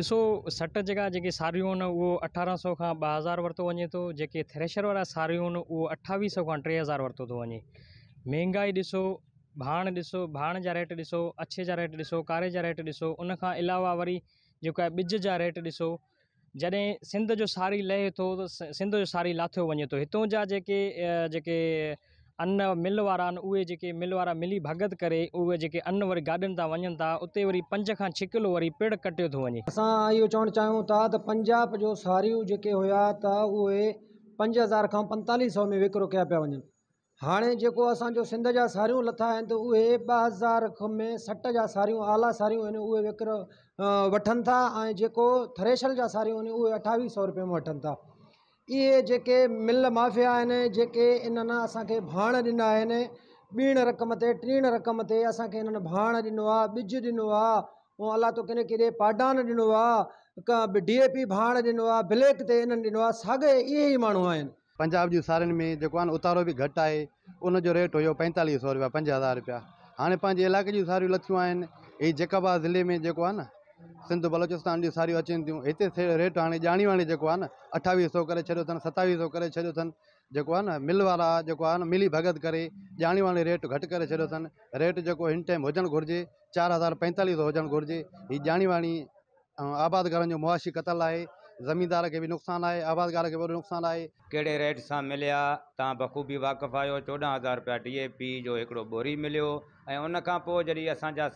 ॾिसो सट जेका जेके साड़ियूं आहिनि उहो अठारह सौ खां ॿ हज़ार वरितो वञे थो जेके थ्रेशर वारा साड़ियूं आहिनि उहो अठावीह सौ खां टे हज़ार वरितो थो वञे महांगाई ॾिसो भाण ॾिसो भाण जा रेट ॾिसो अछे जा रेट ॾिसो कारे जा रेट ॾिसो उनखां अलावा वरी जेको आहे ॿिज जा रेट ॾिसो जॾहिं सिंध जो साड़ी लहे थो त सिंध जो साड़ी लाथो वञे थो हितां जा जेके जेके अन मिल वारा आहिनि उहे जेके मिल वारा मिली भगत करे उहे जेके अन वरी गाॾियुनि तां वञनि था उते वरी पंज खां वरी पेड़ कटियो थो वञे असां इहो चवणु चाहियूं था त पंजाब जो साड़ियूं जेके हुआ त उहे पंज हज़ार खां पंतालीह सौ में विकिणो कया पिया वञनि हाणे जेको असांजो सिंध जा साड़ियूं लथा आहिनि त उहे ॿ हज़ार में सट जा साड़ियूं आला साड़ियूं आहिनि उहे वठनि था ऐं जेको थ्रेशल जा साड़ियूं आहिनि उहे सौ रुपये में वठनि था इहे जेके मिल माफ़िया आहिनि जेके इन्हनि असांखे भाण ॾिना आहिनि रक़म ते टीण रक़म ते असांखे हिननि भाण ॾिनो आहे ॿिज ॾिनो आहे तो किने केॾे पाडान ॾिनो का डी ए पी भाण ॾिनो ब्लैक ते इन्हनि ॾिनो आहे साॻे इहे ई पंजाब जूं सारे में जो उतारो भी घट है उनजो रेट हुयो पंजेतालीह सौ रुपया पंज हज़ार रुपया हाणे पंहिंजे इलाइक़े जूं सारियूं लथियूं आहिनि हीअ ज़िले में जो है ना सिंध बलोचिस्तान जूं साड़ियूं अचनि थियूं हिते रेट हाणे ॼाणीवाणी जेको आहे न अठावीह सौ करे छॾियो अथनि सतावीह सौ करे छॾियो अथनि जेको आहे न मिल वारा जेको आहे न मिली भगत करे वाणी रेट घटि करे छॾियो अथनि रेट जेको हिन टाइम हुजणु घुरिजे चारि हज़ार पंजेतालीह सौ हुजणु घुरिजे हीअ वाणी आबादगारनि जो मुआशी क़तल आहे ज़मीदार खे बि नुक़सानु आहे आबादगार खे बि नुक़सानु आहे कहिड़े रेट सां मिलिया तव्हां बख़ूबी वाक़ुफ़ु आहियो चोॾहं हज़ार रुपया ए पी जो हिकिड़ो बोरी मिलियो ऐं उनखां पोइ जॾहिं असांजा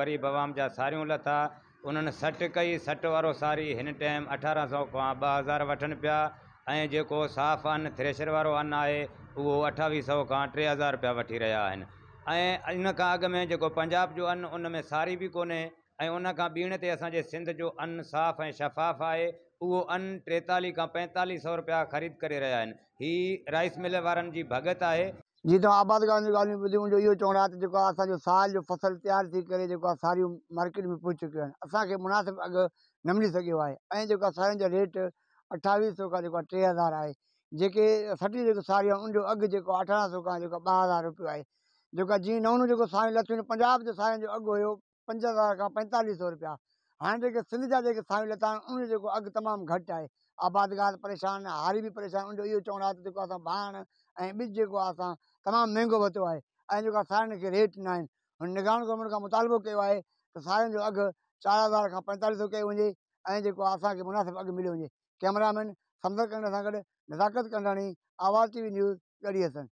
ग़रीब हवाम जा साड़ियूं लथा उन्होंने सट कई सट वो सारी इन टाइम अठारह सौ का ब हज़ार वन पो साफ़ अन्न थ्रेशर वो अन्न है वो अठावी सौ का टे हज़ार रुपया वी रहा है इन का अग में जो पंजाब जो अन्न उन में सारी भी को ऐं उन खां सिंध जो अन्न साफ़ ए शफ़ाफ़ है वो अन्न टेताली का पंतालीह सौ रुपया ख़रीद कर रहा है हि राइस मिल वन जी भगत है जी तो आबाद ॻाल्हियूं ॻाल्हियूं ॿुधियूं जो इहो चवणु आहे साल जो फसल तैयार थी करे जेको मार्केट में पहुची चुक आहिनि मुनासिब अघु न मिली सघियो है ऐं जो रेट अठावी सौ का जेको टे हज़ार है जेके सटी जो सारी उनको उन जो अठारह सौ का जेको ॿ हज़ार रुपये आहे जेको आहे जीअं नओं पंजाब जो साड़ियुनि पंज हज़ार का पंजेतालीह सौ रुपया हाँ जो सिंध जा जेके लथा आहिनि उन जो जेको आबादगार परेशान हारी भी परेशान उनजो इहो चवणु आहे त जेको असां बाण ऐं ॿिज जेको आहे असां तमामु महांगो वरितो आहे रेट ना आहिनि निगरान गवर्नमेंट का मुतालबो किया है त साड़ियुनि जो अघु चार हज़ार का पैंतालीस सौ कयो वञे असा जेको आहे असांखे मुनासिबु कैमरामैन समझ करण सां नज़ाकत कंदाणी आवाज़ टीवी न्यूज़ ॻड़ी हसन